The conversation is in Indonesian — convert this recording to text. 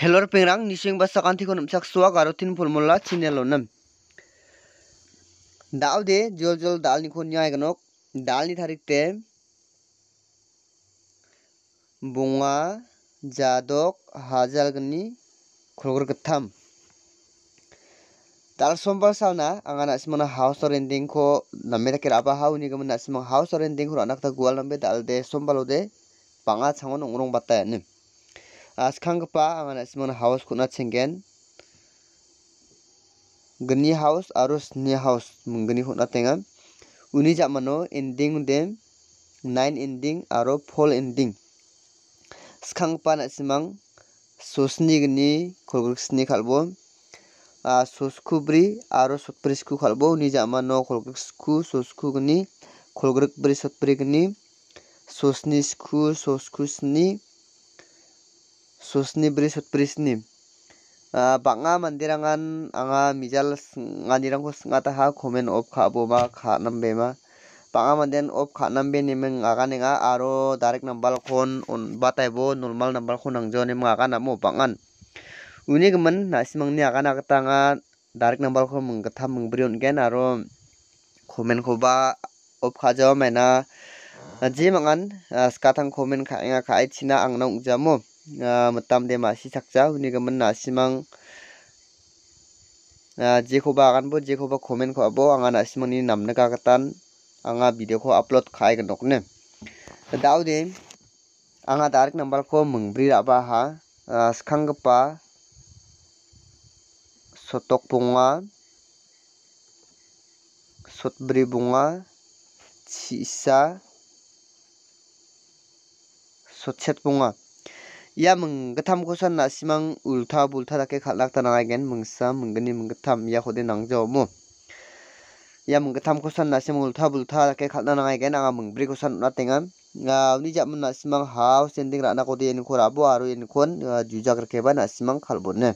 helor pengrang nising ba sakanthi kon umsak suwa garotin formula chinelonam dal de jol jol dal ni kon nyai ganok dal ni tharik te bunga jadok hajal gani khulgur katham dal sombar salna anga nasimana house or ending ko namme takir aba hau ni gaman nasimang house or ending ko anak ta gwal nambe dal de sombalo de panga changon ongrong batayanim askhangpa angan asman house kuna chengen gni house arus ni house menggeni kuna tengan uni jamano ending dem nine ending aro full ending skhangpa nasimang sosni gni kolgoksni khalbo soskubri aro sku kalbo uni jamano sku sosku gni kolgrikbri sku, sosnisku soskusni susnib ri sutprisnim ah, banga mandirangan anga mijal nganirangko sngata ha komen op khabo ma kha nambe ma banga manden op kha nambe nimeng aga nenga aro direct number kon on bataibo normal number kon angjo nem aga namo bangan uni gemen nasimangni aga nagatanga direct number kon menggetam mengberi gen aro komen ko ba op khajo mena je mangan ah, sekarang komen kha enga kha ai china masih saksa ini kemen nasi mang jikoba akan bu jikoba komen ko abo angga nasi mang ini namne kagetan anga video ko upload kai genok ne tau de anga tarik nambal ko mengbri apa ha sekang kepah sotok bunga sot beri bunga sisa sot bunga य a m n g t a m kosa nasimang n u l t a b u l t a dake khalak tanangagen mngsa e mnggni e e m e n g g e t a m ya k o d e n a n g j omo ya m n g t a m kosa nasimang n u l t a b u l t a dake k h a l t a nangagen anga mngbri e kosa nuna tengan Nah, uni jamun nasimang h a u s e ending rana kode yenko g r a b u aro yenkon jujak rkeba nasimang k a l b o n e